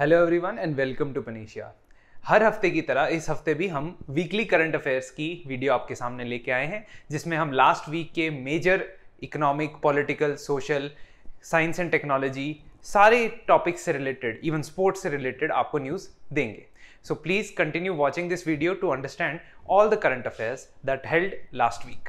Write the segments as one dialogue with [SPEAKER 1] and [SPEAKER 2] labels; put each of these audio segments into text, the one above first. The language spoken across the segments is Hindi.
[SPEAKER 1] hello everyone and welcome to Panacea हर हफ्ते की तरह इस हफ्ते भी हम वीकली करंट अफेयर्स की वीडियो आपके सामने लेके आए हैं जिसमें हम लास्ट वीक के major economic political social science and technology सारे टॉपिक्स से रिलेटेड इवन स्पोर्ट्स से रिलेटेड आपको न्यूज़ देंगे so please continue watching this video to understand all the current affairs that held last week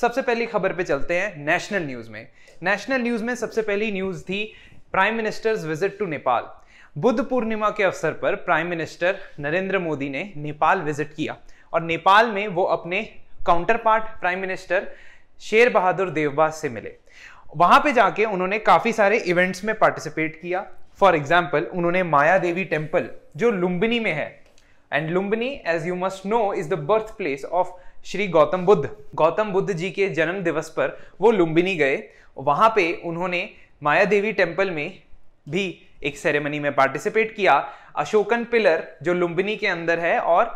[SPEAKER 1] सबसे पहली खबर पे चलते हैं नेशनल न्यूज़ में नेशनल न्यूज़ में सबसे पहली न्यूज़ थी prime minister's visit to Nepal Buddha Purnima के अवसर पर प्राइम मिनिस्टर नरेंद्र मोदी ने नेपाल विजिट किया और नेपाल में वो अपने काउंटर पार्ट प्राइम मिनिस्टर शेर बहादुर देवबास से मिले वहां पे जाके उन्होंने काफ़ी सारे इवेंट्स में पार्टिसिपेट किया फॉर एग्जाम्पल उन्होंने माया देवी टेम्पल जो लुम्बिनी में है and Lumbini as you must know is the birth place of Shri Gautam Buddha Gautam Buddha ji के जन्म दिवस पर वो लुम्बिनी गए वहाँ पे उन्होंने माया देवी टेम्पल में भी एक सेरेमनी में पार्टिसिपेट किया अशोकन पिलर जो लुम्बिनी के अंदर है और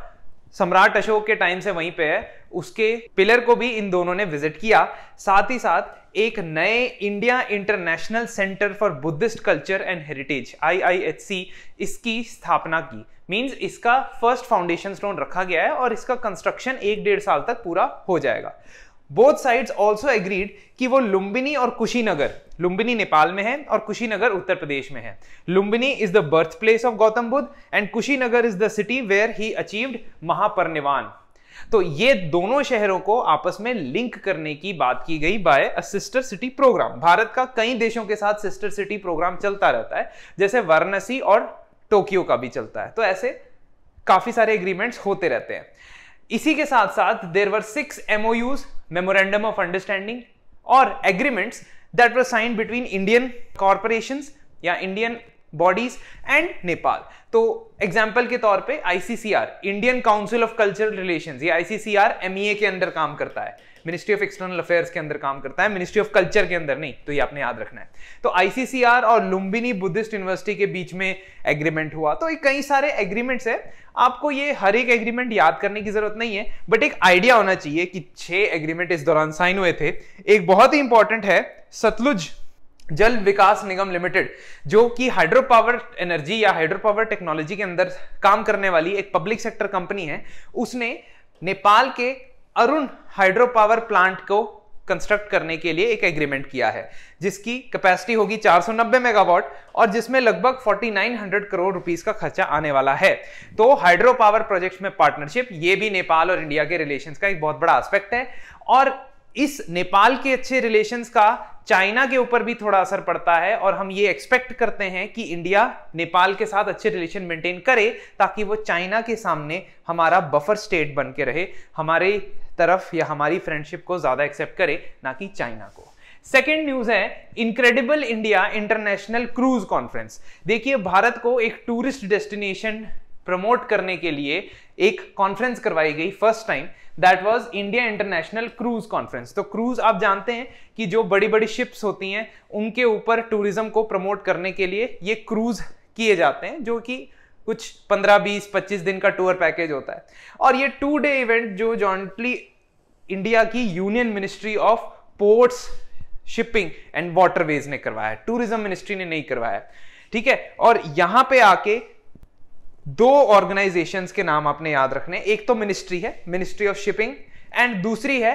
[SPEAKER 1] सम्राट अशोक के टाइम से वहीं पे है उसके पिलर को भी इन दोनों ने विजिट किया साथ ही साथ एक नए India International Centre for Buddhist Culture and Heritage IIHC इसकी स्थापना की मींस इसका फर्स्ट फाउंडेशन स्टोन रखा गया है और इसका कंस्ट्रक्शन एक डेढ़ साल तक पूरा हो जाएगा बोथ साइड्स ऑल्सो एग्रीड कि वो लुम्बिनी और कुशीनगर लुम्बिनी नेपाल में है और कुशीनगर उत्तर प्रदेश में है Lumbini is the birth place of Gautam Buddha and Kushinagar is the city where he achieved Mahaparinirvana तो ये दोनों शहरों को आपस में लिंक करने की बात की गई by a sister city program Bharat का कई देशों के साथ सिस्टर सिटी प्रोग्राम चलता रहता है जैसे वाराणसी और टोक्यो का भी चलता है तो ऐसे काफी सारे एग्रीमेंट्स होते रहते हैं इसी के साथ साथ there were six MoUs memorandum of understanding और agreements that was signed between Indian corporation या इंडियन बॉडीज एंड नेपाल तो एग्जाम्पल के तौर पर ICCR Indian Council of Cultural Relation या आईसीसीआर ए के अंदर काम करता है मिनिस्ट्री ऑफ एक्सटर्नल अफेयर्स के अंदर काम करता है मिनिस्ट्री ऑफ कल्चर के अंदर नहीं तो ये आपने याद रखना है तो आईसीसीआर और लुम्बिनी बुद्धिस्ट यूनिवर्सिटी के बीच में एग्रीमेंट हुआ तो कई सारे एग्रीमेंट्स है आपको ये हर एक एग्रीमेंट याद करने की जरूरत नहीं है बट एक आइडिया होना चाहिए कि छह एग्रीमेंट इस दौरान साइन हुए थे एक बहुत ही इंपॉर्टेंट है सतलुज जल विकास निगम लिमिटेड जो कि हाइड्रो पावर एनर्जी या हाइड्रो पावर टेक्नोलॉजी के अंदर काम करने वाली एक पब्लिक सेक्टर कंपनी है उसने नेपाल के अरुण हाइड्रो पावर प्लांट को कंस्ट्रक्ट करने के लिए एक एग्रीमेंट किया है जिसकी कैपेसिटी होगी 490 मेगावाट और जिसमें लगभग 4900 करोड़ रुपीस का खर्चा आने वाला है तो हाइड्रो पावर प्रोजेक्ट्स में पार्टनरशिप ये भी नेपाल और इंडिया के रिलेशंस का एक बहुत बड़ा एस्पेक्ट है और इस नेपाल के अच्छे रिलेशंस का चाइना के ऊपर भी थोड़ा असर पड़ता है और हम ये एक्सपेक्ट करते हैं कि इंडिया नेपाल के साथ अच्छे रिलेशन मेंटेन करे ताकि वो चाइना के सामने हमारा बफर स्टेट बन के रहे हमारे तरफ या हमारी फ्रेंडशिप को ज़्यादा एक्सेप्ट करे ना कि चाइना को सेकेंड न्यूज है Incredible India International Cruise Conference देखिए भारत को एक टूरिस्ट डेस्टिनेशन प्रमोट करने के लिए एक कॉन्फ्रेंस करवाई गई first time that was India International Cruise Conference तो क्रूज आप जानते हैं कि जो बड़ी बड़ी शिप्स होती हैं उनके ऊपर टूरिज्म को प्रमोट करने के लिए ये क्रूज किए जाते हैं जो कि कुछ 15 20 25 दिन का टूर पैकेज होता है और ये टू डे इवेंट जो जॉइंटली इंडिया की Union Ministry of Ports Shipping and Waterways ने करवाया है टूरिज्म मिनिस्ट्री ने नहीं करवाया ठीक है और यहां पे आके दो ऑर्गेनाइजेशन के नाम आपने याद रखने एक तो मिनिस्ट्री है मिनिस्ट्री ऑफ शिपिंग एंड दूसरी है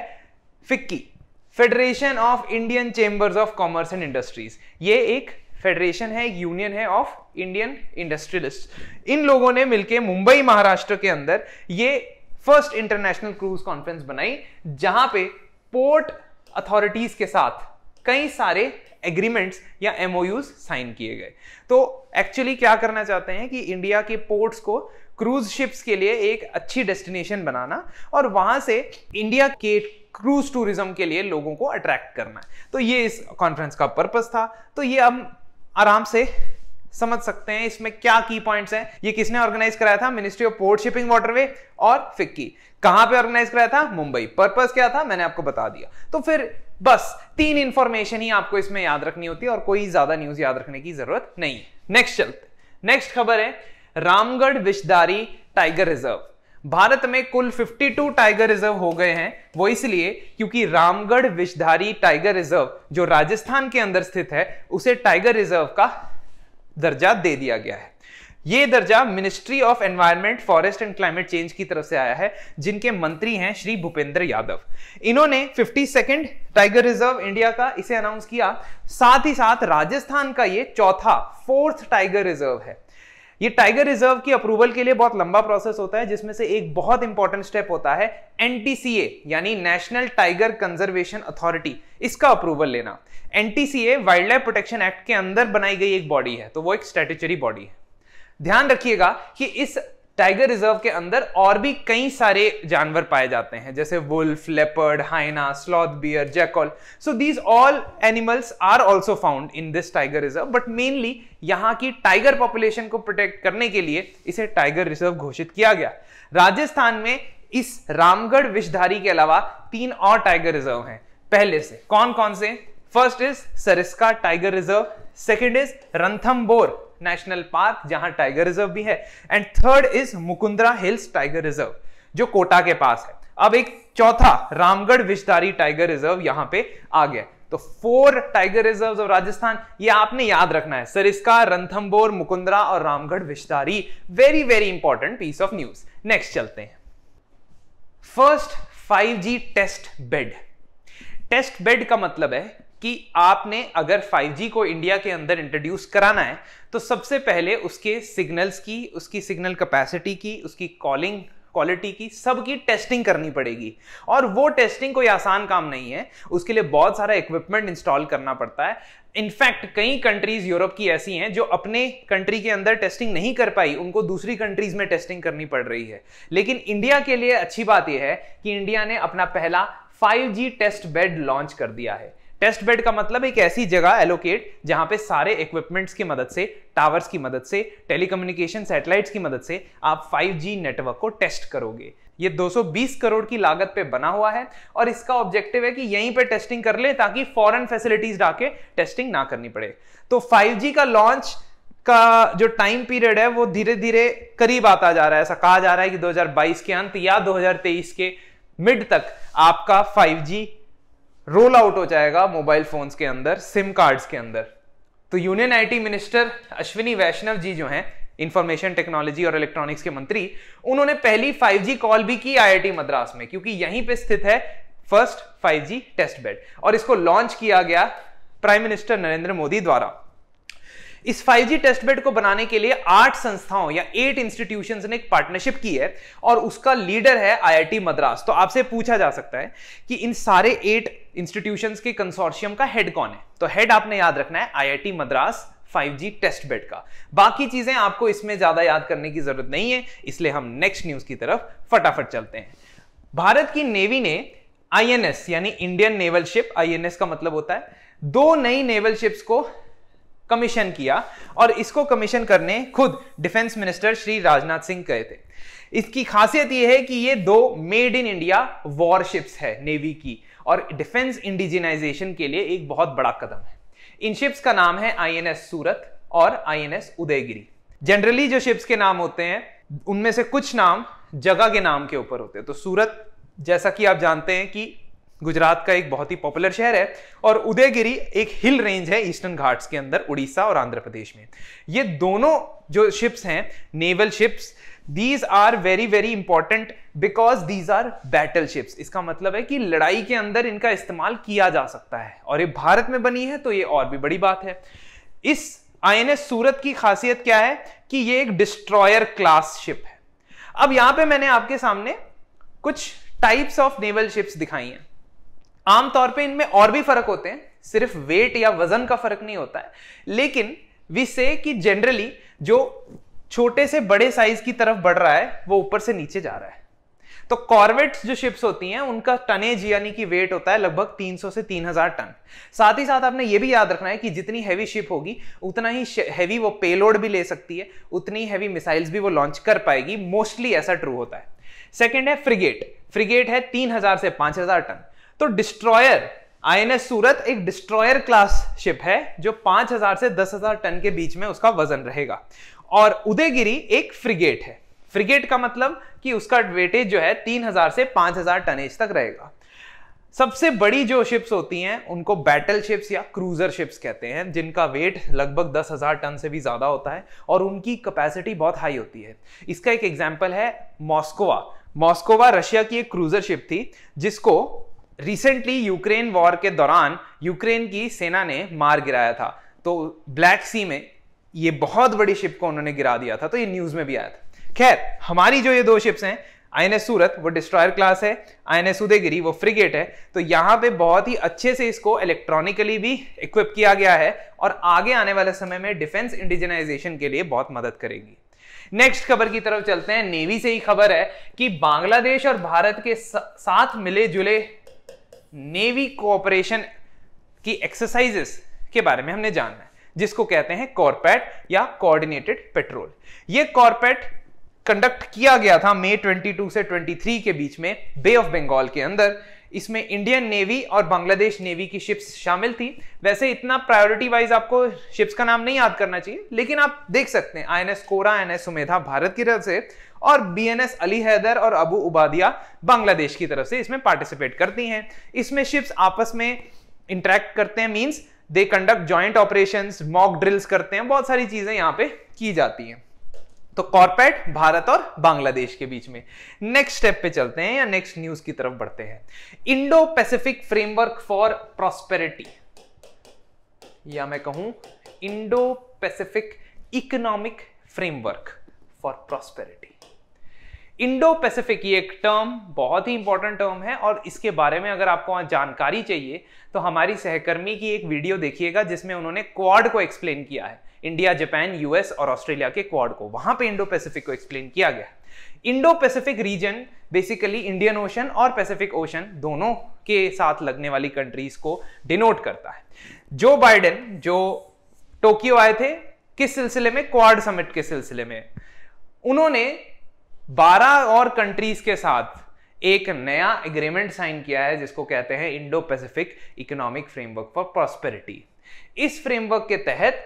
[SPEAKER 1] FICCI Federation of Indian Chambers of Commerce and Industries ये एक फेडरेशन है एक यूनियन है ऑफ इंडियन इंडस्ट्रियलिस्ट इन लोगों ने मिलकर मुंबई महाराष्ट्र के अंदर ये फर्स्ट इंटरनेशनल क्रूज कॉन्फ्रेंस बनाई जहां पे पोर्ट अथॉरिटीज के साथ कई सारे एग्रीमेंट्स या एमओयूज साइन किए गए तो एक्चुअली क्या करना चाहते हैं कि इंडिया के पोर्ट्स को क्रूज शिप्स के लिए एक अच्छी डेस्टिनेशन बनाना और वहां से इंडिया के क्रूज टूरिज्म के लिए लोगों को अट्रैक्ट करना है तो ये इस कॉन्फ्रेंस का पर्पस था तो ये हम आराम से समझ सकते हैं इसमें क्या की पॉइंट्स हैं ये किसने ऑर्गेनाइज कराया था ministry of port shipping waterway और फिक्की कहां पे ऑर्गेनाइज कराया था मुंबई पर्पस क्या था मैंने आपको बता दिया तो फिर बस तीन इंफॉर्मेशन ही आपको इसमें याद रखनी होती है और कोई ज्यादा न्यूज याद रखने की जरूरत नहीं नेक्स्ट चलते नेक्स्ट खबर है रामगढ़ विशदारी टाइगर रिजर्व भारत में कुल 52 टाइगर रिजर्व हो गए हैं वो इसलिए क्योंकि रामगढ़ विषधारी टाइगर रिजर्व जो राजस्थान के अंदर स्थित है उसे टाइगर रिजर्व का दर्जा दे दिया गया है ये दर्जा ministry of environment forest and climate change की तरफ से आया है जिनके मंत्री हैं श्री भूपेंद्र यादव इन्होंने fifty second tiger reserve India का इसे अनाउंस किया साथ ही साथ राजस्थान का ये चौथा फोर्थ टाइगर रिजर्व है ये टाइगर रिजर्व की अप्रूवल के लिए बहुत लंबा प्रोसेस होता है जिसमें से एक बहुत इंपॉर्टेंट स्टेप होता है एनटीसीए यानी नेशनल टाइगर कंजर्वेशन अथॉरिटी इसका अप्रूवल लेना NTCA wildlife protection act के अंदर बनाई गई एक बॉडी है तो वो एक स्टेटुचरी बॉडी है ध्यान रखिएगा कि इस टाइगर रिजर्व के अंदर और भी कई सारे जानवर पाए जाते हैं जैसे wolf leopard hyena sloth bear jackal so these all animals are also found in this tiger reserve but mainly यहाँ की टाइगर पॉपुलेशन को प्रोटेक्ट करने के लिए इसे टाइगर रिजर्व घोषित किया गया राजस्थान में इस रामगढ़ विषधारी के अलावा तीन और टाइगर रिजर्व हैं पहले से कौन कौन से first is Sariska tiger reserve second is Ranthambore national park जहां टाइगर रिजर्व भी है and third is Mukundra hills tiger reserve जो कोटा के पास है अब एक चौथा रामगढ़ विषधारी टाइगर रिजर्व यहां पे आ गया तो four tiger reserves of Rajasthan ये आपने याद रखना है सरिस्का रंथम्बोर मुकुंद्रा और Ramgarh Vishdhari very very important piece of news next चलते हैं first 5G test bed test bed का मतलब है कि आपने अगर 5G को इंडिया के अंदर इंट्रोड्यूस कराना है तो सबसे पहले उसके सिग्नल्स की उसकी सिग्नल कैपेसिटी की उसकी कॉलिंग क्वालिटी की सबकी टेस्टिंग करनी पड़ेगी और वो टेस्टिंग कोई आसान काम नहीं है उसके लिए बहुत सारा इक्विपमेंट इंस्टॉल करना पड़ता है इनफैक्ट कई कंट्रीज यूरोप की ऐसी हैं जो अपने कंट्री के अंदर टेस्टिंग नहीं कर पाई उनको दूसरी कंट्रीज में टेस्टिंग करनी पड़ रही है लेकिन इंडिया के लिए अच्छी बात यह है कि इंडिया ने अपना पहला 5G टेस्ट बेड लॉन्च कर दिया है टेस्ट बेड का मतलब एक ऐसी जगह एलोकेट जहां पे सारे इक्विपमेंट्स की मदद से टावर्स की मदद से टेलीकम्युनिकेशन सैटेलाइट्स की मदद से आप 5G नेटवर्क को टेस्ट करोगे ये 220 करोड़ की लागत पे बना हुआ है और इसका ऑब्जेक्टिव है कि यहीं पे टेस्टिंग कर ले ताकि फॉरेन फैसिलिटीज डाके टेस्टिंग ना करनी पड़े तो 5G का लॉन्च का जो टाइम पीरियड है वो धीरे धीरे करीब आता जा रहा है ऐसा कहा जा रहा है कि 2022 के अंत या 2023 के मिड तक आपका 5G रोल आउट हो जाएगा मोबाइल फोन्स के अंदर सिम कार्ड्स के अंदर तो union IT minister Ashwini Vaishnaw ji जो हैं इंफॉर्मेशन टेक्नोलॉजी और इलेक्ट्रॉनिक्स के मंत्री उन्होंने पहली 5G कॉल भी की आईआईटी मद्रास में क्योंकि यहीं पे स्थित है फर्स्ट 5G टेस्ट बेड और इसको लॉन्च किया गया प्राइम मिनिस्टर नरेंद्र मोदी द्वारा इस 5G टेस्ट बेड को बनाने के लिए आठ संस्थाओं या एट इंस्टीट्यूशन ने एक पार्टनरशिप की है और उसका लीडर है आईआईटी मद्रास तो आपसे पूछा जा सकता है कि इन सारे एट इंस्टीट्यूशन के कंसोर्शियम का हेड कौन है तो हेड आपने याद रखना है IIT Madras 5G test bed का बाकी चीजें आपको इसमें ज्यादा याद करने की जरूरत नहीं है इसलिए हम नेक्स्ट न्यूज की तरफ फटाफट चलते हैं भारत की नेवी ने आईएनएस यानी इंडियन नेवल शिप आईएनएस का मतलब होता है दो नई नेवल शिप्स को कमीशन किया और इसको कमीशन करने खुद डिफेंस मिनिस्टर श्री राजनाथ सिंह गए थे इसकी खासियत यह है कि ये दो मेड इन इंडिया वॉरशिप्स है नेवी की और डिफेंस इंडिजिनाइजेशन के लिए एक बहुत बड़ा कदम है इन शिप्स का नाम है आईएनएस सूरत और आईएनएस उदयगिरी जनरली जो शिप्स के नाम होते हैं उनमें से कुछ नाम जगह के नाम के ऊपर होते हैं तो सूरत जैसा कि आप जानते हैं कि गुजरात का एक बहुत ही पॉपुलर शहर है और उदयगिरी एक हिल रेंज है ईस्टर्न घाट्स के अंदर उड़ीसा और आंध्र प्रदेश में ये दोनों जो शिप्स हैं naval ships these are very very important because these are battle ships इसका मतलब है कि लड़ाई के अंदर इनका इस्तेमाल किया जा सकता है और ये भारत में बनी है तो ये और भी बड़ी बात है इस आई सूरत की खासियत क्या है कि ये एक डिस्ट्रॉयर क्लास शिप है अब यहां पे मैंने आपके सामने कुछ टाइप्स ऑफ नेवल शिप्स दिखाई हैं आमतौर पे इनमें और भी फर्क होते हैं सिर्फ वेट या वजन का फर्क नहीं होता है लेकिन वी से कि जनरली जो छोटे से बड़े साइज की तरफ बढ़ रहा है वो ऊपर से नीचे जा रहा है तो कॉर्वेट्स जो शिप्स होती हैं उनका टनेज यानी कि वेट होता है लगभग 300 से 3000 टन साथ ही साथ आपने ये भी याद रखना है कि जितनी हैवी शिप होगी उतना ही हैवी वो पेलोड भी ले सकती है उतनी हैवी मिसाइल्स भी वो लॉन्च कर पाएगी मोस्टली ऐसा ट्रू होता है सेकेंड है फ्रिगेट फ्रिगेट है तीन से पांच टन तो डिस्ट्रॉयर आई सूरत एक डिस्ट्रॉयर क्लास शिप है जो 5000 से 10000 टन के बीच में उसका वजन रहेगा और उदयगिरी एक फ्रिगेट है फ्रिगेट का मतलब कि उसका वेटेज जो है 3000 से 5000 टनेज तक रहेगा सबसे बड़ी जो शिप्स होती हैं उनको बैटल शिप्स या क्रूजर शिप्स कहते हैं जिनका वेट लगभग दस हज़ार टन से भी ज़्यादा होता है और उनकी कैपेसिटी बहुत हाई होती है इसका एक एग्जाम्पल है मॉस्कोवा मॉस्कोवा रशिया की एक क्रूजर शिप थी जिसको रिसेंटली यूक्रेन वॉर के दौरान यूक्रेन की सेना ने मार गिराया था तो ब्लैक सी में ये बहुत बड़ी शिप को उन्होंने गिरा दिया था तो ये न्यूज में भी आया था खैर हमारी जो ये दो शिप्स हैं आई सूरत वो डिस्ट्रॉयर क्लास है आई उदयगिरी वो फ्रिगेट है तो यहाँ पे बहुत ही अच्छे से इसको इलेक्ट्रॉनिकली भी इक्विप किया गया है और आगे आने वाले समय में डिफेंस इंडिजनाइजेशन के लिए बहुत मदद करेगी नेक्स्ट खबर की तरफ चलते हैं नेवी से ही खबर है कि बांग्लादेश और भारत के साथ मिले जुले नेवी कोऑपरेशन की एक्सरसाइजेस के बारे में हमने जानना है जिसको कहते हैं कॉर्पेट या कोऑर्डिनेटेड पेट्रोल ये कॉर्पेट कंडक्ट किया गया था मई 22 से 23 के बीच में बे ऑफ बंगाल के अंदर इसमें इंडियन नेवी और बांग्लादेश नेवी की शिप्स शामिल थी वैसे इतना प्रायोरिटी वाइज आपको शिप्स का नाम नहीं याद करना चाहिए लेकिन आप देख सकते हैं आईएनएस कोरा आईएनएस सुमेधा भारत की तरफ से और बीएनएस अली हैदर और अबू उबादिया बांग्लादेश की तरफ से इसमें पार्टिसिपेट करती हैं इसमें शिप्स आपस में इंटरेक्ट करते हैं means they conduct joint operation mock drills करते हैं बहुत सारी चीजें यहां पर की जाती हैं तो कॉर्पोरेट भारत और बांग्लादेश के बीच में नेक्स्ट स्टेप पे चलते हैं या नेक्स्ट न्यूज की तरफ बढ़ते हैं Indo Pacific framework for prosperity या मैं कहूं Indo Pacific economic framework for prosperity Indo Pacific ये एक टर्म बहुत ही इंपॉर्टेंट टर्म है और इसके बारे में अगर आपको जानकारी चाहिए तो हमारी सहकर्मी की एक वीडियो देखिएगा जिसमें उन्होंने क्वाड को एक्सप्लेन किया है इंडिया जापान यूएस और ऑस्ट्रेलिया के क्वाड को वहां पे इंडो पैसिफिक को एक्सप्लेन किया गया Indo Pacific region basically Indian Ocean और पैसिफिक ओशन दोनों के साथ लगने वाली कंट्रीज को डिनोट करता है जो बाइडेन जो टोक्यो आए थे किस सिलसिले में क्वाड समिट के सिलसिले में उन्होंने 12 और कंट्रीज के साथ एक नया एग्रीमेंट साइन किया है जिसको कहते हैं Indo Pacific economic framework for prosperity इस फ्रेमवर्क के तहत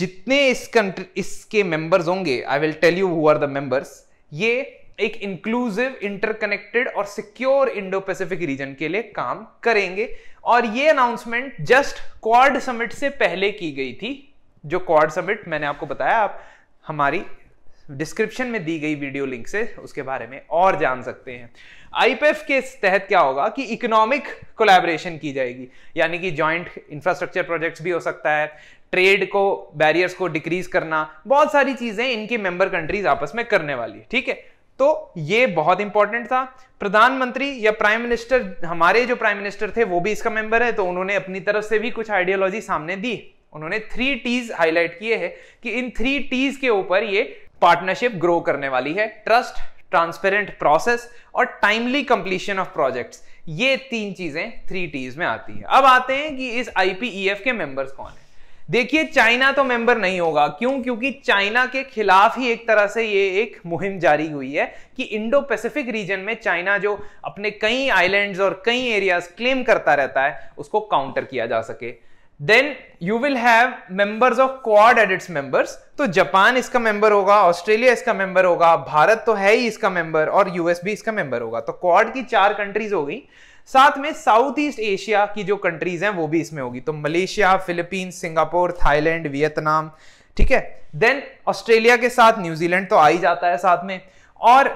[SPEAKER 1] जितने इस कंट्री इसके मेंबर्स होंगे I will tell you who are the members ये एक इंक्लूसिव इंटरकनेक्टेड और सिक्योर इंडो पैसिफिक रीजन के लिए काम करेंगे और ये अनाउंसमेंट जस्ट क्वाड समिट से पहले की गई थी जो क्वाड समिट मैंने आपको बताया आप हमारी डिस्क्रिप्शन में दी गई वीडियो लिंक से उसके बारे में और जान सकते हैं आईपीएफ e के तहत क्या होगा कि इकोनॉमिक कोलैबोरेशन की जाएगी यानी कि जॉइंट इंफ्रास्ट्रक्चर प्रोजेक्ट्स भी हो सकता है ट्रेड को बैरियर्स को डिक्रीज करना बहुत सारी चीजें इनकी मेंबर कंट्रीज आपस में करने वाली है ठीक है तो ये बहुत इंपॉर्टेंट था प्रधानमंत्री या प्राइम मिनिस्टर हमारे जो प्राइम मिनिस्टर थे वो भी इसका मेंबर है तो उन्होंने अपनी तरफ से भी कुछ आइडियोलॉजी सामने दी उन्होंने थ्री टीज हाईलाइट किए हैं कि इन थ्री टीज के ऊपर ये पार्टनरशिप ग्रो करने वाली है ट्रस्ट ट्रांसपेरेंट प्रोसेस और टाइमली कंप्लीशन ऑफ प्रोजेक्ट्स ये तीन चीजें थ्री टीज में आती है अब आते हैं कि इस आईपीईएफ e के मेंबर्स कौन है देखिए चाइना तो मेंबर नहीं होगा क्यों क्योंकि चाइना के खिलाफ ही एक तरह से ये एक मुहिम जारी हुई है कि इंडो पैसिफिक रीजन में चाइना जो अपने कई आइलैंड्स और कई एरियाज क्लेम करता रहता है उसको काउंटर किया जा सके then you will have members of Quad at its members तो जापान इसका मेंबर होगा ऑस्ट्रेलिया इसका मेंबर होगा भारत तो है ही इसका मेंबर और यूएस भी इसका मेंबर होगा तो क्वाड की चार कंट्रीज हो गई साथ में साउथ ईस्ट एशिया की जो कंट्रीज हैं वो भी इसमें होगी तो Malaysia Philippines Singapore Thailand Vietnam ठीक है देन ऑस्ट्रेलिया के साथ न्यूजीलैंड तो आ ही जाता है साथ में और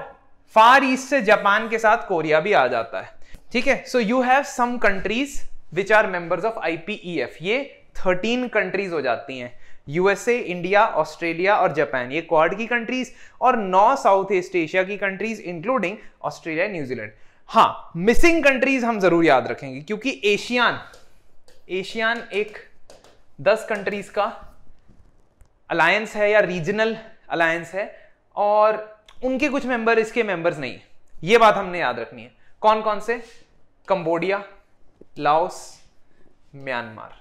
[SPEAKER 1] फार ईस्ट से जापान के साथ कोरिया भी आ जाता है ठीक है so you have some countries which are members of IPEF ये थर्टीन कंट्रीज हो जाती हैं यूएसए इंडिया ऑस्ट्रेलिया और जापान ये क्वाड की कंट्रीज और नौ साउथ ईस्ट एशिया की कंट्रीज इंक्लूडिंग ऑस्ट्रेलिया न्यूजीलैंड हाँ मिसिंग कंट्रीज हम जरूर याद रखेंगे क्योंकि एशियान एशियान एक दस कंट्रीज का अलायंस है या रीजनल अलायंस है और उनके कुछ मेंबर इसके मेंबर्स नहीं ये बात हमने याद रखनी है कौन कौन से कंबोडिया लाओस म्यांमार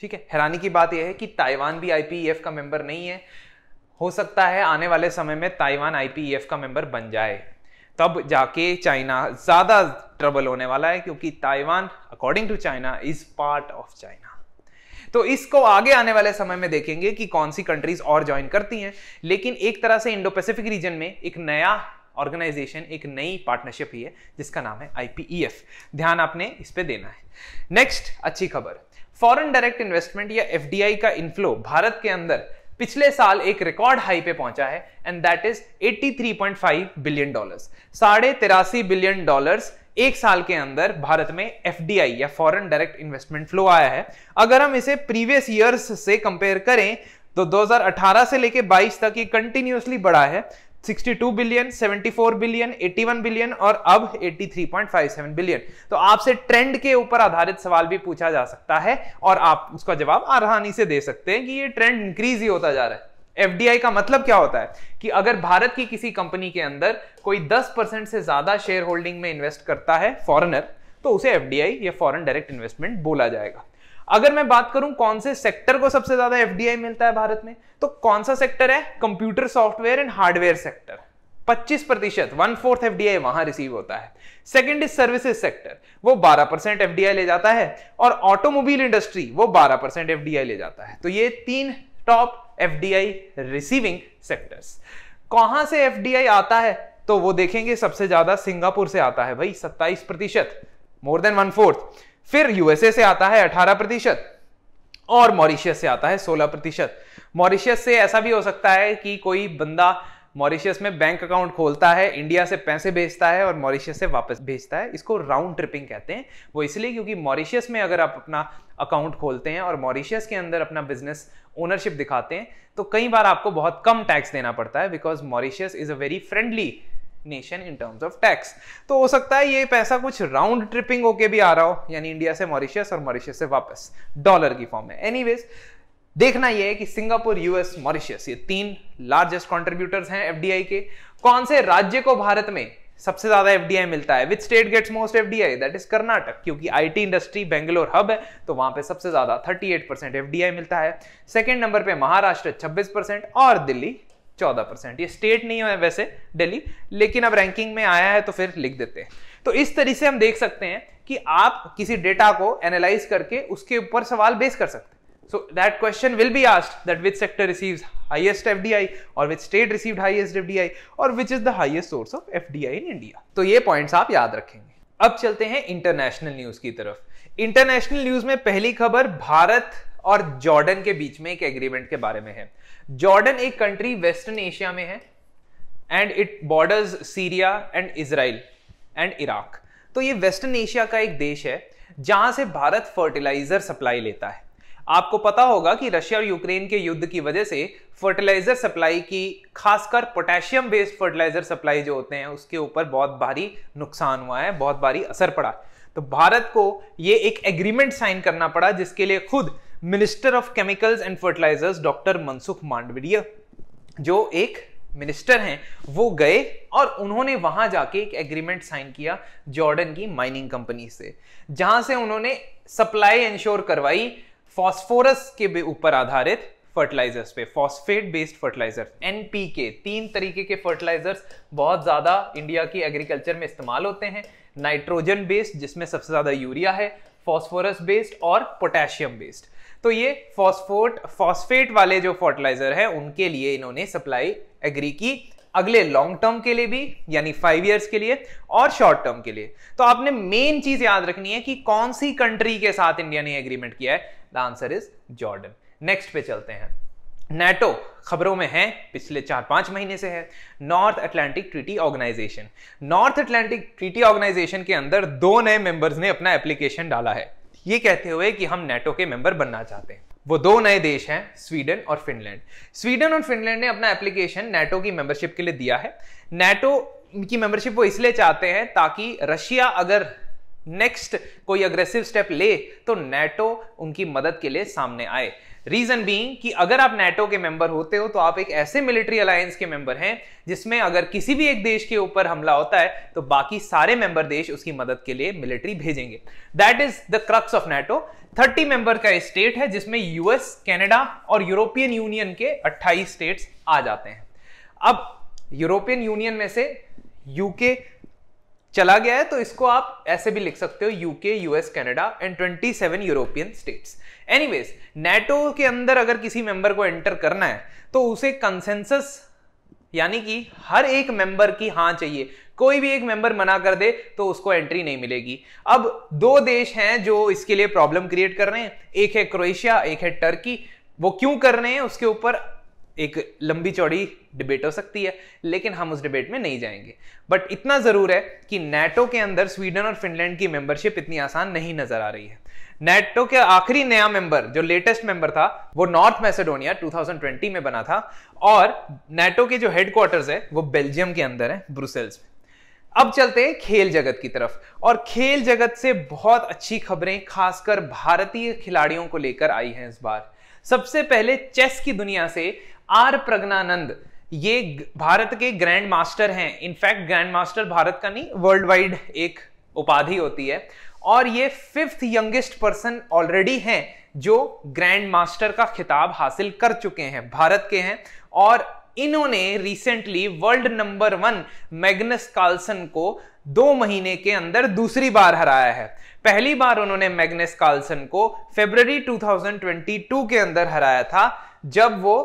[SPEAKER 1] ठीक है हैरानी की बात यह है कि ताइवान भी आईपीईएफ e का मेंबर नहीं है हो सकता है आने वाले समय में ताइवान आईपीईएफ e का मेंबर बन जाए तब जाके चाइना ज्यादा ट्रबल होने वाला है क्योंकि Taiwan according to China is part of China तो इसको आगे आने वाले समय में देखेंगे कि कौन सी कंट्रीज और ज्वाइन करती हैं लेकिन एक तरह से इंडो पैसिफिक रीजन में एक नया ऑर्गेनाइजेशन एक नई पार्टनरशिप ही है जिसका नाम है आईपीईएफ e ध्यान आपने इस पे देना है नेक्स्ट अच्छी खबर फॉरेन डायरेक्ट इन्वेस्टमेंट या एफडीआई का इनफ्लो भारत के अंदर पिछले साल एक रिकॉर्ड हाई पे पहुंचा है and that is 83.5 billion dollars साढ़े तिरासी बिलियन डॉलर्स एक साल के अंदर भारत में एफ या फॉरेन डायरेक्ट इन्वेस्टमेंट फ्लो आया है अगर हम इसे प्रीवियस ईयर्स से कंपेयर करें तो 2018 से लेके 22 तक ये कंटिन्यूसली बढ़ा है 62 बिलियन 74 बिलियन 81 बिलियन और अब 83.57 बिलियन तो आपसे ट्रेंड के ऊपर आधारित सवाल भी पूछा जा सकता है और आप उसका जवाब आसानी से दे सकते हैं कि ये ट्रेंड इंक्रीज ही होता जा रहा है एफ का मतलब क्या होता है कि अगर भारत की किसी कंपनी के अंदर कोई 10 परसेंट से ज्यादा शेयर होल्डिंग में इन्वेस्ट करता है फॉरेनर तो उसे एफडीआई या फॉरेन डायरेक्ट इन्वेस्टमेंट बोला जाएगा अगर मैं बात करूं कौन से सेक्टर को सबसे ज्यादा एफडीआई मिलता है भारत में तो कौन सा सेक्टर है computer software and hardware sector 25 प्रतिशत वन फोर्थ एफ वहां रिसीव होता है सेकेंड इज सर्विसेज सेक्टर वो 12 परसेंट एफ ले जाता है और ऑटोमोबाइल इंडस्ट्री वो 12 परसेंट एफ ले जाता है तो ये तीन टॉप एफ रिसीविंग सेक्टर्स कहां से एफ आता है तो वो देखेंगे सबसे ज्यादा सिंगापुर से आता है भाई 27 प्रतिशत मोर देन वन फोर्थ फिर यूएसए से आता है अठारह प्रतिशत और मॉरिशियस से आता है सोलह प्रतिशत मॉरिशियस से ऐसा भी हो सकता है कि कोई बंदा मॉरिशियस में बैंक अकाउंट खोलता है इंडिया से पैसे भेजता है और मॉरिशियस से वापस भेजता है इसको राउंड ट्रिपिंग कहते हैं वो इसलिए क्योंकि मॉरिशियस में अगर आप अपना अकाउंट खोलते हैं और मॉरिशियस के अंदर अपना बिजनेस ओनरशिप दिखाते हैं तो कई बार आपको बहुत कम टैक्स देना पड़ता है because Mauritius is a very friendly nation in terms of tax तो हो सकता है ये पैसा कुछ राउंड ट्रिपिंग होके भी आ रहा हो यानी इंडिया से मॉरिशियस और मॉरिशियस से वापस डॉलर की फॉर्म में एनी देखना यह है कि सिंगापुर यूएस मॉरिशियस ये तीन लार्जेस्ट कॉन्ट्रीब्यूटर्स हैं एफडीआई के कौन से राज्य को भारत में सबसे ज्यादा एफडीआई मिलता है which state gets most FDI that is Karnataka क्योंकि आईटी इंडस्ट्री बेंगलोर हब है तो वहां पे सबसे ज्यादा 38 परसेंट एफडीआई मिलता है सेकेंड नंबर पे महाराष्ट्र 26 परसेंट और दिल्ली चौदह परसेंट ये स्टेट नहीं है वैसे दिल्ली लेकिन अब रैंकिंग में आया है तो फिर लिख देते हैं तो इस तरीके से हम देख सकते हैं कि आप किसी डेटा को एनालाइज करके उसके ऊपर सवाल बेस कर सकते हैं So that question will be asked that which sector receives highest FDI or which state received highest FDI or which is the highest source of FDI in India तो ये पॉइंट्स आप याद रखेंगे अब चलते हैं इंटरनेशनल न्यूज की तरफ इंटरनेशनल न्यूज में पहली खबर भारत और जॉर्डन के बीच में एक एग्रीमेंट के बारे में है जॉर्डन एक कंट्री वेस्टर्न एशिया में है and it borders Syria and Israel and Iraq तो ये वेस्टर्न एशिया का एक देश है जहां से भारत फर्टिलाइजर सप्लाई लेता है आपको पता होगा कि रशिया और यूक्रेन के युद्ध की वजह से फर्टिलाइजर सप्लाई की खासकर पोटेशियम बेस्ड फर्टिलाइजर सप्लाई जो होते हैं उसके ऊपर बहुत भारी नुकसान हुआ है बहुत भारी असर पड़ा तो भारत को ये एक एग्रीमेंट साइन करना पड़ा जिसके लिए खुद minister of chemicals and fertilisers doctor Mansukh Mandaviya जो एक मिनिस्टर हैं वो गए और उन्होंने वहां जाके एक एग्रीमेंट साइन किया जॉर्डन की माइनिंग कंपनी से जहां से उन्होंने सप्लाई इंश्योर करवाई फॉस्फोरस के ऊपर आधारित फर्टिलाइजर्स पे फॉस्फेट बेस्ड फर्टिलाइजर्स एनपीके तीन तरीके के फर्टिलाइजर्स बहुत ज़्यादा इंडिया की एग्रीकल्चर में इस्तेमाल होते हैं नाइट्रोजन बेस्ड जिसमें सबसे ज़्यादा यूरिया है फॉस्फोरस बेस्ड और पोटेशियम बेस्ड तो ये फॉस्फोट फॉस्फेट वाले जो फर्टिलाइजर है उनके लिए इन्होंने सप्लाई एग्री की अगले लॉन्ग टर्म के लिए भी यानी फाइव इयर्स के लिए और शॉर्ट टर्म के लिए तो आपने मेन चीज याद रखनी है कि कौन सी कंट्री के साथ इंडिया ने एग्रीमेंट किया है the answer is Jordan next पे चलते हैं नेटो खबरों में है पिछले चार पांच महीने से है North Atlantic Treaty Organization North Atlantic Treaty Organization के अंदर दो नए मेंबर्स ने अपना एप्लीकेशन डाला है ये कहते हुए कि हम नेटो के मेंबर बनना चाहते हैं वो दो नए देश हैं स्वीडन और फिनलैंड स्वीडन और फिनलैंड ने अपना एप्लीकेशन नेटो की मेंबरशिप के लिए दिया है नेटो की मेंबरशिप वो इसलिए चाहते हैं ताकि रशिया अगर नेक्स्ट कोई अग्रेसिव स्टेप ले तो नेटो उनकी मदद के लिए सामने आए रीजन बीइंग कि अगर आप नेटो के मेंबर होते हो तो आप एक ऐसे मिलिट्री अलायंस के मेंबर हैं जिसमें अगर किसी भी एक देश के ऊपर हमला होता है तो बाकी सारे मेंबर देश उसकी मदद के लिए मिलिट्री भेजेंगे that is the crux of NATO 30 member का स्टेट है जिसमें यूएस कैनेडा और यूरोपियन यूनियन के अट्ठाईस स्टेट्स आ जाते हैं अब यूरोपियन यूनियन में से यूके चला गया है तो इसको आप ऐसे भी लिख सकते हो UK US Canada and 27 European states anyways NATO के अंदर अगर किसी मेंबर को एंटर करना है तो उसे कंसेंसस यानी कि हर एक मेंबर की हाँ चाहिए कोई भी एक मेंबर मना कर दे तो उसको एंट्री नहीं मिलेगी अब दो देश हैं जो इसके लिए प्रॉब्लम क्रिएट कर रहे हैं एक है क्रोएशिया एक है टर्की वो क्यों कर रहे हैं उसके ऊपर एक लंबी चौड़ी डिबेट हो सकती है लेकिन हम उस डिबेट में नहीं जाएंगे बट इतना ज़रूर है कि नेटो के अंदर स्वीडन और फिनलैंड की मेंबरशिप इतनी आसान नहीं नज़र आ रही है नेटो के आखिरी नया मेंबर जो लेटेस्ट मेंबर था वो नॉर्थ मैसेडोनिया 2020 में बना था और नेटो के जो हेडक्वार्टर्स है वो बेल्जियम के अंदर है ब्रुसेल्स में अब चलते हैं खेल जगत की तरफ और खेल जगत से बहुत अच्छी खबरें खासकर भारतीय खिलाड़ियों को लेकर आई हैं इस बार सबसे पहले चेस की दुनिया से आर प्रज्ञानंद ये भारत के ग्रैंड मास्टर हैं इनफैक्ट ग्रैंड मास्टर भारत का नहीं वर्ल्ड वाइड एक उपाधि होती है और ये फिफ्थ यंगेस्ट पर्सन ऑलरेडी हैं जो ग्रैंड मास्टर का खिताब हासिल कर चुके हैं भारत के हैं और इन्होंने recently world number one Magnus Carlsen को दो महीने के अंदर दूसरी बार हराया है पहली बार उन्होंने मैग्नस कार्लसन को फेब्रवरी 2022 के अंदर हराया था जब वो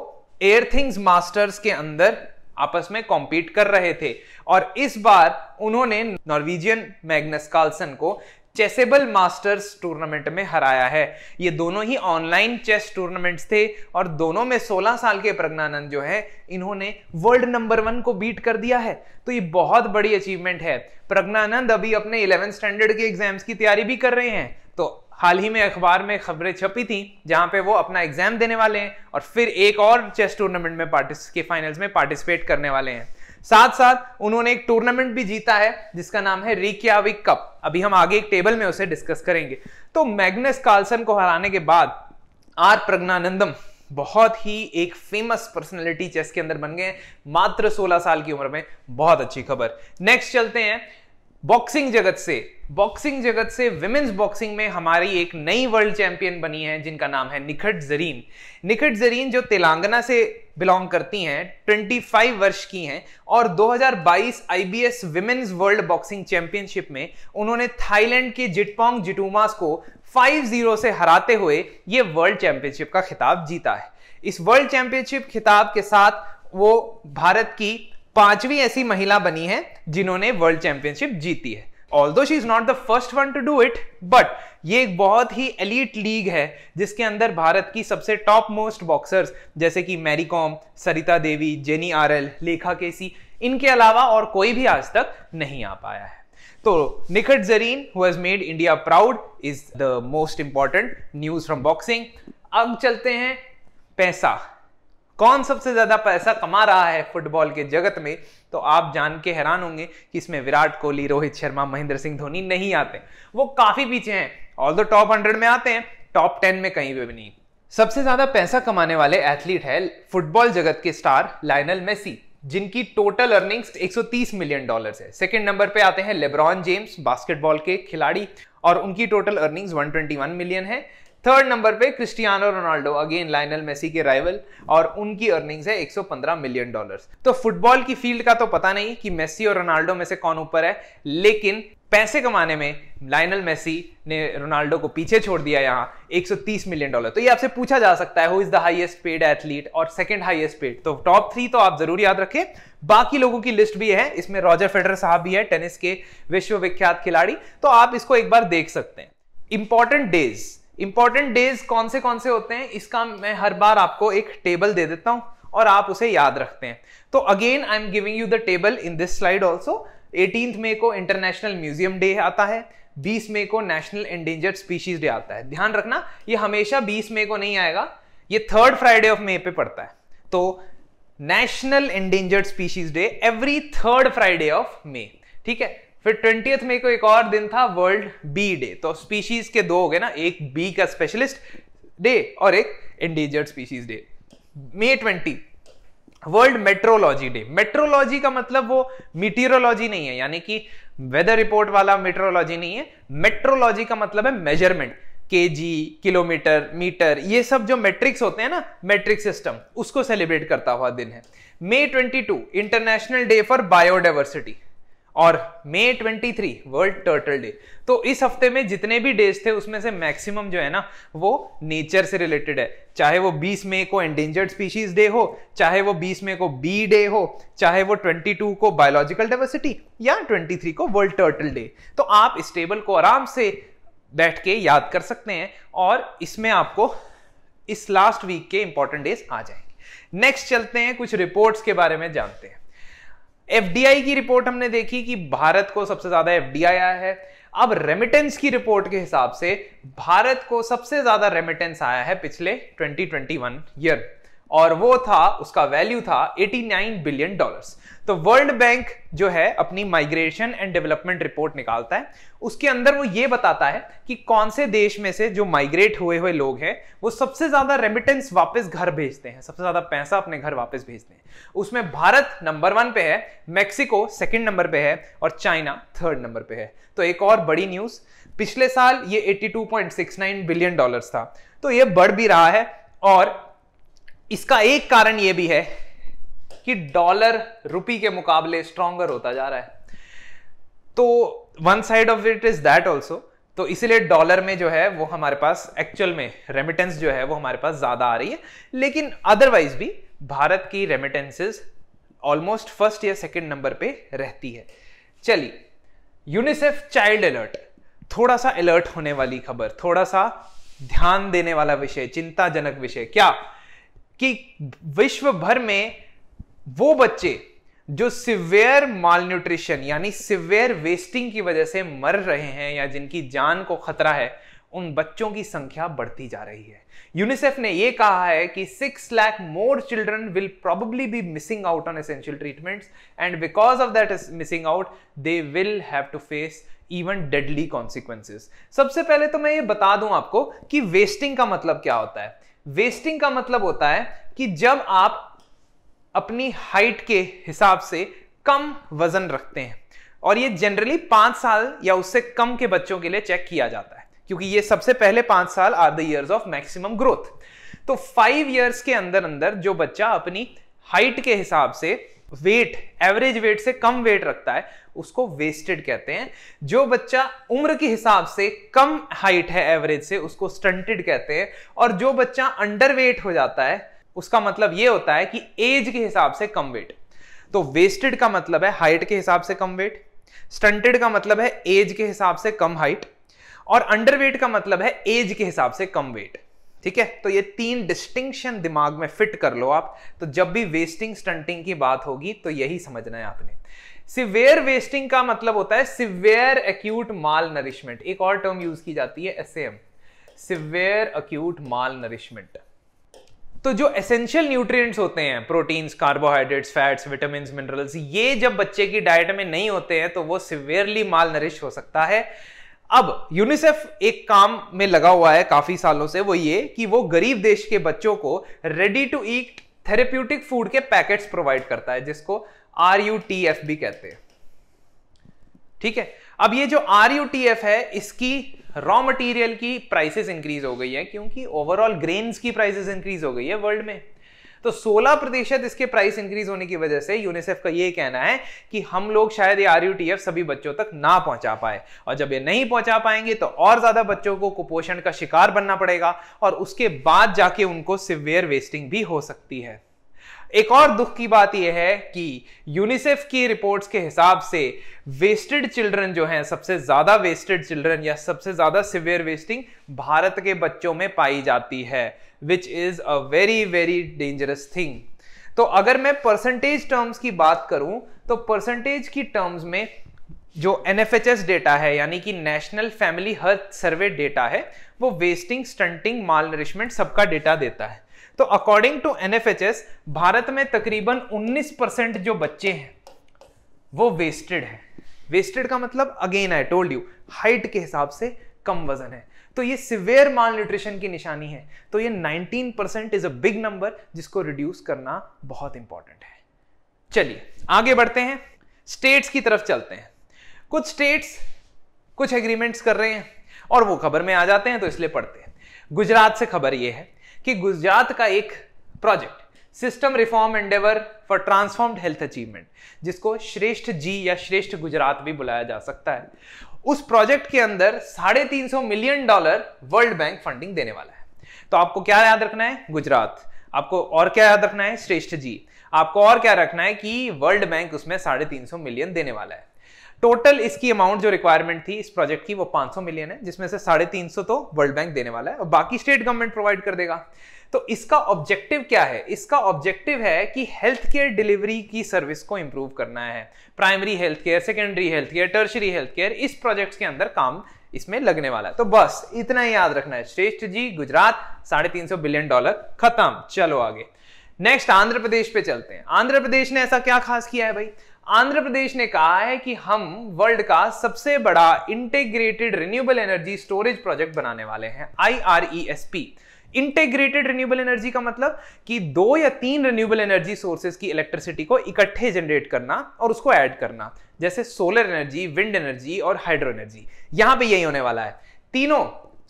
[SPEAKER 1] एयरथिंग्स मास्टर्स के अंदर आपस में कॉम्पीट कर रहे थे और इस बार उन्होंने नॉर्वेजियन मैग्नस कार्लसन को चेसेबल मास्टर्स टूर्नामेंट में हराया है ये दोनों ही ऑनलाइन चेस टूर्नामेंट्स थे और दोनों में 16 साल के प्रज्ञानंद जो है इन्होंने वर्ल्ड नंबर वन को बीट कर दिया है तो ये बहुत बड़ी अचीवमेंट है प्रज्ञानंद अभी अपने इलेवेंथ स्टैंडर्ड के एग्जाम्स की तैयारी भी कर रहे हैं तो हाल ही में अखबार में खबरें छपी थी जहां पे वो अपना एग्जाम देने वाले हैं और फिर एक और चेस टूर्नामेंट में पार्टिस के फाइनल्स में पार्टिसिपेट करने वाले हैं साथ साथ उन्होंने एक टूर्नामेंट भी जीता है जिसका नाम है रिक्याविक कप अभी हम आगे एक टेबल में उसे डिस्कस करेंगे तो मैग्नस कार्लसन को हराने के बाद आर प्रज्ञानंदम बहुत ही एक फेमस पर्सनैलिटी चेस के अंदर बन गए मात्र 16 साल की उम्र में बहुत अच्छी खबर नेक्स्ट चलते हैं बॉक्सिंग जगत से बॉक्सिंग जगत से विमेन्स बॉक्सिंग में हमारी एक नई वर्ल्ड चैंपियन बनी है जिनका नाम है निखट जरीन निखट जरीन जो तेलंगाना से बिलोंग करती हैं 25 वर्ष की हैं और 2022 IBS women's world boxing championship में उन्होंने थाईलैंड के जिटपोंग जिटूमास को 5-0 से हराते हुए ये वर्ल्ड चैंपियनशिप का खिताब जीता है इस वर्ल्ड चैंपियनशिप खिताब के साथ वो भारत की पांचवी ऐसी महिला बनी है जिन्होंने वर्ल्ड चैंपियनशिप जीती है दो she is not the first one to do it but ये एक बहुत ही एलिट लीग है जिसके अंदर भारत की सबसे टॉप मोस्ट बॉक्सर्स जैसे कि Mary Kom Sarita Devi Jenny R L Lekha KC इनके अलावा और कोई भी आज तक नहीं आ पाया है तो Nikhat Zareen who has made India proud is the most important news from boxing अब चलते हैं पैसा कौन सबसे ज्यादा पैसा कमा रहा है फुटबॉल के जगत में तो आप जान के हैरान होंगे कि इसमें विराट कोहली रोहित शर्मा महेंद्र सिंह धोनी नहीं आते वो काफी पीछे हैं ऑल द टॉप हंड्रेड में आते हैं टॉप टेन में कहीं भी नहीं सबसे ज्यादा पैसा कमाने वाले एथलीट है फुटबॉल जगत के स्टार लाइनल मेसी जिनकी टोटल अर्निंग्स 130 मिलियन डॉलर्स है सेकेंड नंबर पे आते हैं लेब्रॉन जेम्स बास्केटबॉल के खिलाड़ी और उनकी टोटल अर्निंग्स 121 मिलियन है थर्ड नंबर पे Cristiano Ronaldo again Lionel Messi के राइवल और उनकी अर्निंग्स है 115 मिलियन डॉलर्स तो फुटबॉल की फील्ड का तो पता नहीं कि मेसी और रोनाल्डो में से कौन ऊपर है लेकिन पैसे कमाने में लाइनल मेसी ने रोनाल्डो को पीछे छोड़ दिया यहाँ 130 मिलियन डॉलर तो ये आपसे पूछा जा सकता है who is the highest paid athlete और सेकंड हाईएस्ट पेड तो टॉप थ्री तो आप जरूर याद रखें बाकी लोगों की लिस्ट भी है इसमें रॉजर फेडर साहब भी है टेनिस के विश्वविख्यात खिलाड़ी तो आप इसको एक बार देख सकते हैं इंपॉर्टेंट डेज इंपॉर्टेंट डेज कौन से कौन से होते हैं इसका मैं हर बार आपको एक टेबल दे देता हूं और आप उसे याद रखते हैं तो again I am giving you the table in this slide also eighteen May को इंटरनेशनल म्यूजियम डे आता है 20 मई को नेशनल एंडेंजर्ड स्पीशीज डे आता है ध्यान रखना ये हमेशा 20 मई को नहीं आएगा ये थर्ड फ्राइडे ऑफ मे पे पड़ता है तो national endangered species day every third Friday of May ठीक है फिर ट्वेंटी मई को एक और दिन था वर्ल्ड बी डे तो स्पीशीज के दो हो गए ना एक बी का स्पेशलिस्ट डे और एक endangered species day May twenty world metrology day metrology का मतलब वो मीटियोरोलॉजी नहीं है यानी कि वेदर रिपोर्ट वाला मेट्रोलॉजी नहीं है मेट्रोलॉजी का मतलब है मेजरमेंट के जी किलोमीटर मीटर ये सब जो मैट्रिक्स होते हैं ना मैट्रिक सिस्टम उसको सेलिब्रेट करता हुआ दिन है May 22 international day for biodiversity और मई 23 वर्ल्ड टर्टल डे तो इस हफ्ते में जितने भी डेज थे उसमें से मैक्सिमम जो है ना वो नेचर से रिलेटेड है चाहे वो 20 मई को एंडेंजर्ड स्पीशीज डे हो चाहे वो 20 मई को बी डे हो चाहे वो 22 को बायोलॉजिकल डाइवर्सिटी या 23 को वर्ल्ड टर्टल डे तो आप इस टेबल को आराम से बैठ के याद कर सकते हैं और इसमें आपको इस लास्ट वीक के इंपॉर्टेंट डेज आ जाएंगे नेक्स्ट चलते हैं कुछ रिपोर्ट्स के बारे में जानते हैं एफडीआई की रिपोर्ट हमने देखी कि भारत को सबसे ज्यादा एफडीआई आया है अब रेमिटेंस की रिपोर्ट के हिसाब से भारत को सबसे ज्यादा रेमिटेंस आया है पिछले 2021 ईयर और वो था उसका वैल्यू था 89 बिलियन डॉलर्स तो वर्ल्ड बैंक जो है अपनी माइग्रेशन एंड डेवलपमेंट रिपोर्ट निकालता है उसके अंदर वो ये बताता है कि कौन से देश में से जो माइग्रेट हुए हुए लोग हैं वो सबसे ज्यादा रेमिटेंस वापस घर भेजते हैं सबसे ज्यादा पैसा अपने घर वापस भेजते हैं उसमें भारत नंबर वन पे है मैक्सिको सेकेंड नंबर पे है और चाइना थर्ड नंबर पे है तो एक और बड़ी न्यूज पिछले साल ये 82.69 बिलियन डॉलर्स था तो ये बढ़ भी रहा है और इसका एक कारण यह भी है कि डॉलर रुपी के मुकाबले स्ट्रॉन्गर होता जा रहा है तो one side of it is that also तो इसीलिए डॉलर में जो है वो हमारे पास एक्चुअल में रेमिटेंस जो है वो हमारे पास ज़्यादा आ रही है लेकिन अदरवाइज भी भारत की रेमिटेंसेस ऑलमोस्ट फर्स्ट या सेकंड नंबर पे रहती है चलिए यूनिसेफ चाइल्ड अलर्ट थोड़ा सा अलर्ट होने वाली खबर थोड़ा सा ध्यान देने वाला विषय चिंताजनक विषय क्या कि विश्व भर में वो बच्चे जो सिवियर माल न्यूट्रिशन यानी सिवियर वेस्टिंग की वजह से मर रहे हैं या जिनकी जान को खतरा है उन बच्चों की संख्या बढ़ती जा रही है यूनिसेफ ने यह कहा है कि six lakh more children will probably be missing out on essential treatments and because of that is missing out they will have to face even deadly consequences सबसे पहले तो मैं ये बता दूं आपको कि वेस्टिंग का मतलब क्या होता है वेस्टिंग का मतलब होता है कि जब आप अपनी हाइट के हिसाब से कम वजन रखते हैं और ये जनरली पांच साल या उससे कम के बच्चों के लिए चेक किया जाता है क्योंकि ये सबसे पहले पांच साल are the years of maximum growth तो फाइव ईयर्स के अंदर अंदर जो बच्चा अपनी हाइट के हिसाब से वेट एवरेज वेट से कम वेट रखता है उसको वेस्टेड कहते हैं जो बच्चा उम्र के हिसाब से कम हाइट है एवरेज से उसको स्टंटेड कहते हैं और जो बच्चा वेट हो जाता है उसका मतलब ये होता है कि एज के हिसाब से कम वेट तो वेस्टेड का मतलब है हाइट के हिसाब से कम वेट स्टंटेड का मतलब है एज के हिसाब से कम हाइट और अंडरवेट का मतलब है एज के हिसाब से कम वेट ठीक है तो ये तीन डिस्टिंक्शन दिमाग में फिट कर लो आप तो जब भी वेस्टिंग स्टंटिंग की बात होगी तो यही समझना है आपने सिवियर वेस्टिंग का मतलब होता है सिवियर एक्यूट माल नरिशमेंट एक और टर्म यूज की जाती है as severe acute malnourishment तो जो एसेंशियल न्यूट्रिएंट्स होते हैं proteins carbohydrates fats vitamin minerals ये जब बच्चे की डाइट में नहीं होते हैं तो वो सिवियरली माल नरिश हो सकता है अब यूनिसेफ एक काम में लगा हुआ है काफी सालों से वो ये कि वो गरीब देश के बच्चों को ready to eat therapeutic food के पैकेट्स प्रोवाइड करता है जिसको आर यू टी एफ भी कहते हैं ठीक है अब ये जो आर यू टी एफ है इसकी रॉ मटेरियल की प्राइसेस इंक्रीज हो गई है क्योंकि ओवरऑल ग्रेन्स की प्राइसेस इंक्रीज हो गई है वर्ल्ड में तो 16 प्रतिशत इसके प्राइस इंक्रीज होने की वजह से यूनिसेफ का ये कहना है कि हम लोग शायद ये आर सभी बच्चों तक ना पहुंचा पाए और जब ये नहीं पहुंचा पाएंगे तो और ज्यादा बच्चों को कुपोषण का शिकार बनना पड़ेगा और उसके बाद जाके उनको सिवियर वेस्टिंग भी हो सकती है एक और दुख की बात यह है कि यूनिसेफ की रिपोर्ट्स के हिसाब से वेस्टेड चिल्ड्रन जो हैं सबसे ज्यादा वेस्टेड चिल्ड्रन या सबसे ज्यादा सिवियर वेस्टिंग भारत के बच्चों में पाई जाती है which is a very very dangerous thing तो अगर मैं परसेंटेज टर्म्स की बात करूं तो परसेंटेज की टर्म्स में जो एन डेटा है यानी कि national family health survey data है वो वेस्टिंग स्टंटिंग माल नरिशमेंट सबका डेटा देता है तो अकॉर्डिंग टू एनएफएचएस भारत में तकरीबन 19 परसेंट जो बच्चे हैं वो वेस्टेड है वेस्टेड का मतलब again I told you height के हिसाब से कम वजन है तो ये सिवियर माल न्यूट्रिशन की निशानी है तो ये 19 percent is a big number जिसको रिड्यूस करना बहुत इंपॉर्टेंट है चलिए आगे बढ़ते हैं स्टेट्स की तरफ चलते हैं कुछ स्टेट्स कुछ एग्रीमेंट्स कर रहे हैं और वो खबर में आ जाते हैं तो इसलिए पढ़ते हैं गुजरात से खबर ये है कि गुजरात का एक project system reform endeavour for transformed health achievement जिसको श्रेष्ठ जी या श्रेष्ठ गुजरात भी बुलाया जा सकता है उस प्रोजेक्ट के अंदर साढ़े तीन सौ million dollar World Bank funding देने वाला है तो आपको क्या याद रखना है गुजरात आपको और क्या याद रखना है श्रेष्ठ जी आपको और क्या रखना है कि वर्ल्ड बैंक उसमें साढ़े तीन सौ मिलियन देने वाला है टोटल इसकी अमाउंट जो रिक्वायरमेंट थी इस प्रोजेक्ट की वो 500 मिलियन है जिसमें से साढ़े तीन सौ तो वर्ल्ड बैंक देने वाला है और बाकी स्टेट गवर्नमेंट प्रोवाइड कर देगा तो इसका ऑब्जेक्टिव क्या है इसका ऑब्जेक्टिव है कि हेल्थ केयर डिलीवरी की सर्विस को इंप्रूव करना है primary health care secondary health care tertiary health care इस प्रोजेक्ट के अंदर काम इसमें लगने वाला है तो बस इतना ही याद रखना है श्रेष्ठ जी गुजरात साढ़े तीन सौ बिलियन डॉलर खत्म चलो आगे नेक्स्ट आंध्र प्रदेश पे चलते हैं आंध्र प्रदेश ने ऐसा क्या खास किया है भाई आंध्र प्रदेश ने कहा है कि हम वर्ल्ड का सबसे बड़ा integrated renewable energy storage project बनाने वाले हैं आईआरईएसपी इंटीग्रेटेड रिन्यूएबल एनर्जी का मतलब कि दो या तीन रिन्यूएबल एनर्जी सोर्सेज की इलेक्ट्रिसिटी को इकट्ठे जनरेट करना और उसको ऐड करना जैसे सोलर एनर्जी विंड एनर्जी और हाइड्रो एनर्जी यहां पे यही होने वाला है तीनों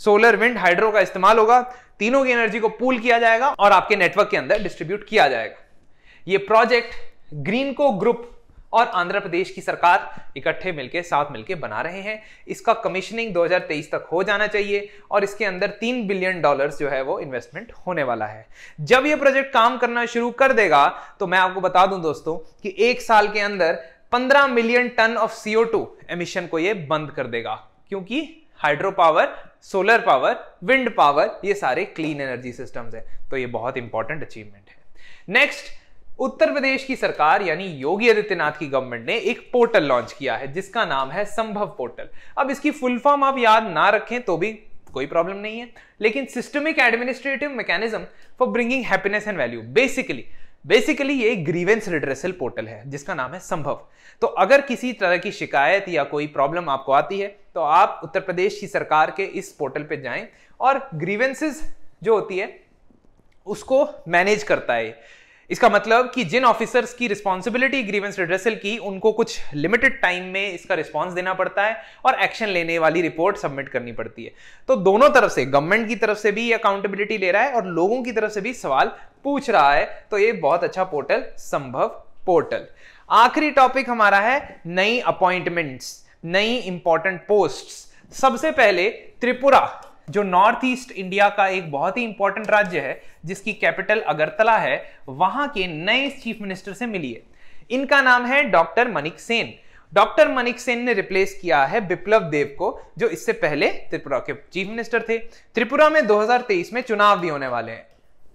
[SPEAKER 1] सोलर विंड हाइड्रो का इस्तेमाल होगा तीनों की एनर्जी को पूल किया जाएगा और आपके नेटवर्क के अंदर डिस्ट्रीब्यूट किया जाएगा ये प्रोजेक्ट ग्रीन को ग्रुप और आंध्र प्रदेश की सरकार इकट्ठे मिलकर साथ मिलकर बना रहे हैं इसका कमीशनिंग 2023 तक हो जाना चाहिए और इसके अंदर तीन बिलियन डॉलर्स जो है वो इन्वेस्टमेंट होने वाला है जब ये प्रोजेक्ट काम करना शुरू कर देगा तो मैं आपको बता दूं दोस्तों कि एक साल के अंदर 15 million ton of CO two emission को ये बंद कर देगा क्योंकि hydro power solar power wind power ये सारे क्लीन एनर्जी सिस्टम्स है तो ये बहुत इंपॉर्टेंट अचीवमेंट है नेक्स्ट उत्तर प्रदेश की सरकार यानी योगी आदित्यनाथ की गवर्नमेंट ने एक पोर्टल लॉन्च किया है जिसका नाम है संभव पोर्टल अब इसकी फुल फॉर्म आप याद ना रखें तो भी कोई प्रॉब्लम नहीं है लेकिन systemic administrative mechanism for bringing happiness and value basically basically ये ग्रीवेंस रिड्रेसल पोर्टल है जिसका नाम है संभव तो अगर किसी तरह की शिकायत या कोई प्रॉब्लम आपको आती है तो आप उत्तर प्रदेश की सरकार के इस पोर्टल पर जाएं और ग्रीवेंसेस जो होती है उसको मैनेज करता है इसका मतलब कि जिन ऑफिसर्स की रिस्पॉन्सिबिलिटी ग्रीवेंस रिड्रेसल की उनको कुछ लिमिटेड टाइम में इसका रिस्पॉन्स देना पड़ता है और एक्शन लेने वाली रिपोर्ट सबमिट करनी पड़ती है तो दोनों तरफ से गवर्नमेंट की तरफ से भी अकाउंटेबिलिटी ले रहा है और लोगों की तरफ से भी सवाल पूछ रहा है तो ये बहुत अच्छा पोर्टल संभव पोर्टल आखिरी टॉपिक हमारा है नई अपॉइंटमेंट्स नई इंपॉर्टेंट पोस्ट्स सबसे पहले त्रिपुरा जो नॉर्थ ईस्ट इंडिया का एक बहुत ही इंपॉर्टेंट राज्य है जिसकी कैपिटल अगरतला है वहां के नए चीफ मिनिस्टर से है इनका नाम है डॉक्टर मनिक सेन डॉक्टर मनिक सेन ने रिप्लेस किया है बिप्लव देव को जो इससे पहले त्रिपुरा के चीफ मिनिस्टर थे त्रिपुरा में 2023 में चुनाव भी होने वाले हैं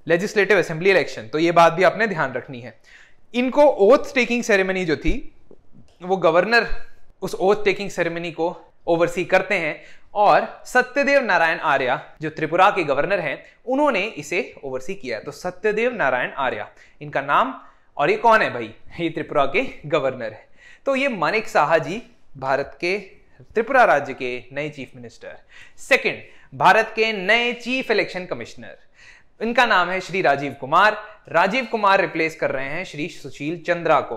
[SPEAKER 1] लेजिस्लेटिव असेंबली इलेक्शन तो ये बात भी आपने ध्यान रखनी है इनको ओथ टेकिंग सेरेमनी जो थी वो गवर्नर उस ओथ टेकिंग सेरेमनी को ओवरसी करते हैं और सत्यदेव नारायण आर्या जो त्रिपुरा के गवर्नर हैं उन्होंने इसे ओवरसी किया तो सत्यदेव नारायण आर्या इनका नाम और ये कौन है भाई ये त्रिपुरा के गवर्नर है तो ये मानिक साहा जी भारत के त्रिपुरा राज्य के नए चीफ मिनिस्टर सेकंड भारत के नए चीफ इलेक्शन कमिश्नर इनका नाम है श्री राजीव कुमार राजीव कुमार रिप्लेस कर रहे हैं श्री सुशील चंद्रा को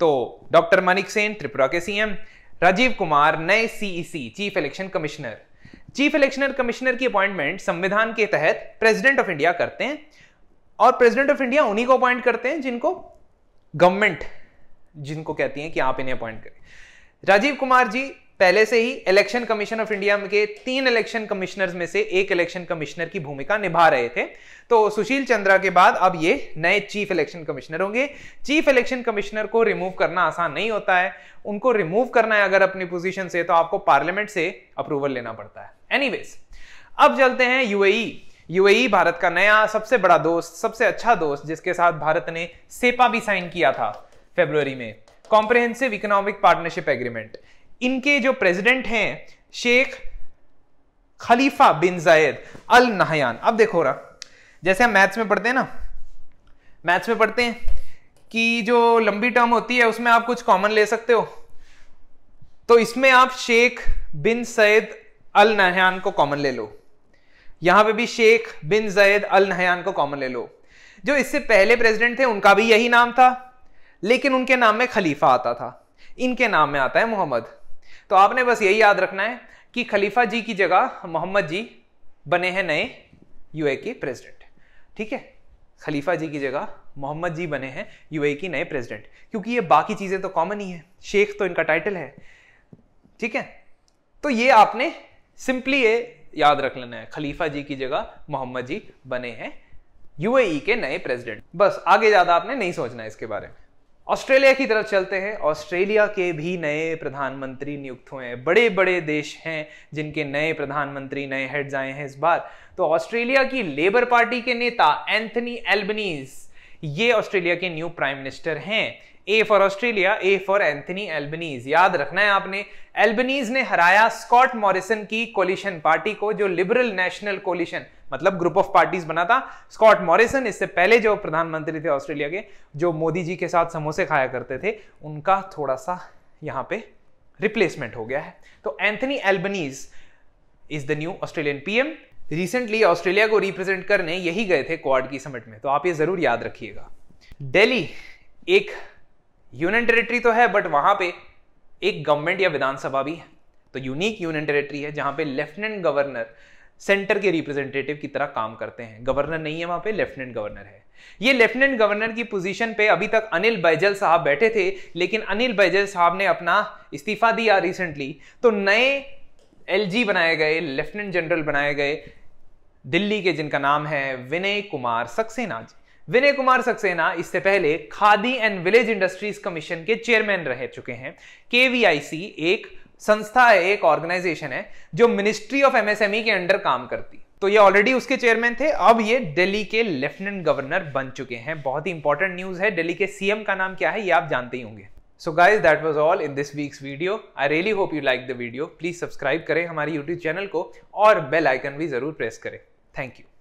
[SPEAKER 1] तो डॉक्टर मानिक सेन त्रिपुरा के सीएम राजीव कुमार नए CEC chief election commissioner chief election commissioner की अपॉइंटमेंट संविधान के तहत प्रेसिडेंट ऑफ इंडिया करते हैं और प्रेसिडेंट ऑफ इंडिया उन्हीं को अपॉइंट करते हैं जिनको गवर्नमेंट जिनको कहती है कि आप इन्हें अपॉइंट करें राजीव कुमार जी पहले से ही इलेक्शन कमीशन ऑफ इंडिया के तीन इलेक्शन कमिश्नर्स में से एक इलेक्शन कमिश्नर की भूमिका निभा रहे थे तो सुशील चंद्रा के बाद अब ये नए चीफ इलेक्शन कमिश्नर होंगे चीफ इलेक्शन कमिश्नर को रिमूव करना आसान नहीं होता है उनको रिमूव करना है अगर अपनी पोजीशन से तो आपको पार्लियामेंट से अप्रूवल लेना पड़ता है एनीवेज अब चलते हैं यूएई यूएई भारत का नया सबसे बड़ा दोस्त सबसे अच्छा दोस्त जिसके साथ भारत ने सेपा भी साइन किया था फेब्रुवरी में कॉम्प्रिहेंसिव इकोनॉमिक पार्टनरशिप एग्रीमेंट इनके जो प्रेसिडेंट हैं शेख खलीफा बिन जायद अल नहयान अब देखो रहा जैसे हम मैथ्स में पढ़ते हैं ना मैथ्स में पढ़ते हैं कि जो लंबी टर्म होती है उसमें आप कुछ कॉमन ले सकते हो तो इसमें आप Sheikh bin Zayed Al Nahyan को कॉमन ले लो यहां पे भी Sheikh bin Zayed Al Nahyan को कॉमन ले लो जो इससे पहले प्रेसिडेंट थे उनका भी यही नाम था लेकिन उनके नाम में खलीफा आता था इनके नाम में आता है मोहम्मद तो आपने बस यही याद रखना है कि खलीफा जी की जगह मोहम्मद जी बने हैं नए यूए के प्रेसिडेंट ठीक है खलीफा जी की जगह मोहम्मद जी बने हैं यूएई की नए प्रेसिडेंट क्योंकि ये बाकी चीज़ें तो कॉमन ही है शेख तो इनका टाइटल है ठीक है तो ये आपने सिंपली ये याद रख लेना है खलीफा जी की जगह मोहम्मद जी बने हैं यूएई के नए प्रेसिडेंट बस आगे ज़्यादा आपने नहीं सोचना है इसके बारे में ऑस्ट्रेलिया की तरफ चलते हैं ऑस्ट्रेलिया के भी नए प्रधानमंत्री नियुक्त हुए हैं बड़े बड़े देश हैं जिनके नए प्रधानमंत्री नए हेड्स आए हैं इस बार तो ऑस्ट्रेलिया की लेबर पार्टी के नेता एंथनी एल्बनीज ये ऑस्ट्रेलिया के न्यू प्राइम मिनिस्टर हैं A for Australia A for Anthony Albanese याद रखना है आपने एल्बनीज ने हराया स्कॉट मॉरिसन की कोलिशन पार्टी को जो लिबरल नेशनल कोलिशन मतलब ग्रुप ऑफ पार्टीज बना था स्कॉट मॉरिसन इससे पहले जो प्रधानमंत्री थे ऑस्ट्रेलिया के जो मोदी जी के साथ समोसे खाया करते थे उनका थोड़ा सा यहां पे रिप्लेसमेंट हो गया है तो Anthony Albanese is the new Australian PM recently Australia को रिप्रेजेंट करने यही गए थे क्वाड की समिट में तो आप ये जरूर याद रखिएगा दिल्ली एक यूनियन टेरिटरी तो है बट वहां पे एक गवर्नमेंट या विधानसभा भी है तो यूनिक यूनियन टेरिटरी है जहां पे लेफ्टिनेंट गवर्नर सेंटर के रिप्रेजेंटेटिव की तरह काम करते हैं गवर्नर नहीं है वहां पे लेफ्टिनेंट गवर्नर है ये लेफ्टिनेंट गवर्नर की पोजीशन पे अभी तक अनिल बैजल साहब बैठे थे लेकिन अनिल बैजल साहब ने अपना इस्तीफा दिया रिसेंटली तो नए एलजी बनाए गए लेफ्टिनेंट जनरल बनाए गए दिल्ली के जिनका नाम है विनय कुमार सक्सेना जी विनय कुमार सक्सेना इससे पहले Khadi and village industries commission के चेयरमैन रह चुके हैं केवीआईसी एक संस्था है एक ऑर्गेनाइजेशन है जो मिनिस्ट्री ऑफ एमएसएमई के अंडर काम करती तो ये ऑलरेडी उसके चेयरमैन थे अब ये दिल्ली के लेफ्टिनेंट गवर्नर बन चुके हैं बहुत ही इंपॉर्टेंट न्यूज है दिल्ली के सीएम का नाम क्या है ये आप जानते ही होंगे so guys that was all in this week's video I really hope you like the video please subscribe करें हमारे यूट्यूब चैनल को और बेल आइकन भी जरूर प्रेस करें थैंक यू